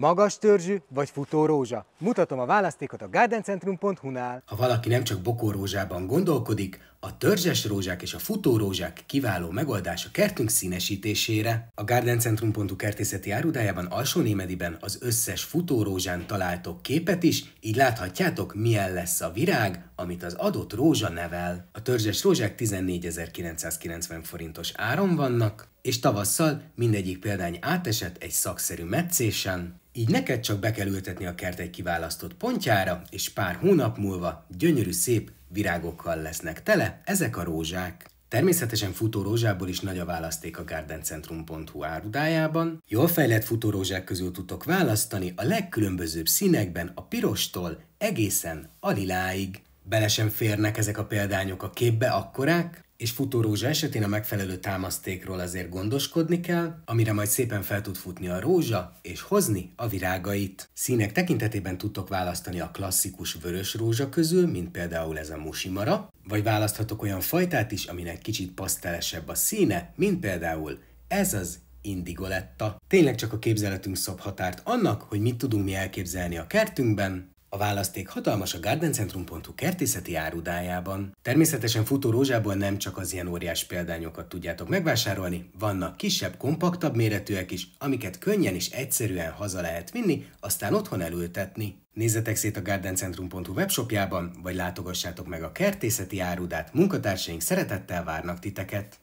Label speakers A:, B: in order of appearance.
A: Magas törzsű vagy rózsa? Mutatom a választékot a gardencentrum.hu-nál. Ha valaki nem csak bokorózsában gondolkodik, a törzses rózsák és a futó rózsák kiváló megoldás a kertünk színesítésére. A gardencentrum.hu kertészeti árudájában Alsónémediben az összes rózsán találtok képet is, így láthatjátok, milyen lesz a virág, amit az adott rózsa nevel. A törzses rózsák 14.990 forintos áron vannak, és tavasszal mindegyik példány átesett egy szakszerű meccésen, így neked csak be kell ültetni a kert egy kiválasztott pontjára, és pár hónap múlva gyönyörű szép virágokkal lesznek tele, ezek a rózsák. Természetesen futórózsából is nagy a választék a gardencentrum.hu árudájában. Jól fejlett futórózsák közül tudtok választani a legkülönbözőbb színekben a pirostól egészen a liláig bele sem férnek ezek a példányok a képbe akkorák, és futórózsa esetén a megfelelő támasztékról azért gondoskodni kell, amire majd szépen fel tud futni a rózsa, és hozni a virágait. Színek tekintetében tudtok választani a klasszikus vörös rózsa közül, mint például ez a musimara, vagy választhatok olyan fajtát is, aminek kicsit pasztelesebb a színe, mint például ez az indigoletta. Tényleg csak a képzeletünk szab határt annak, hogy mit tudunk mi elképzelni a kertünkben, a választék hatalmas a gardencentrum.hu kertészeti árudájában. Természetesen futó rózsából nem csak az ilyen óriás példányokat tudjátok megvásárolni, vannak kisebb, kompaktabb méretűek is, amiket könnyen és egyszerűen haza lehet vinni, aztán otthon elültetni. Nézzetek szét a gardencentrum.hu webshopjában, vagy látogassátok meg a kertészeti árudát, munkatársaink szeretettel várnak titeket!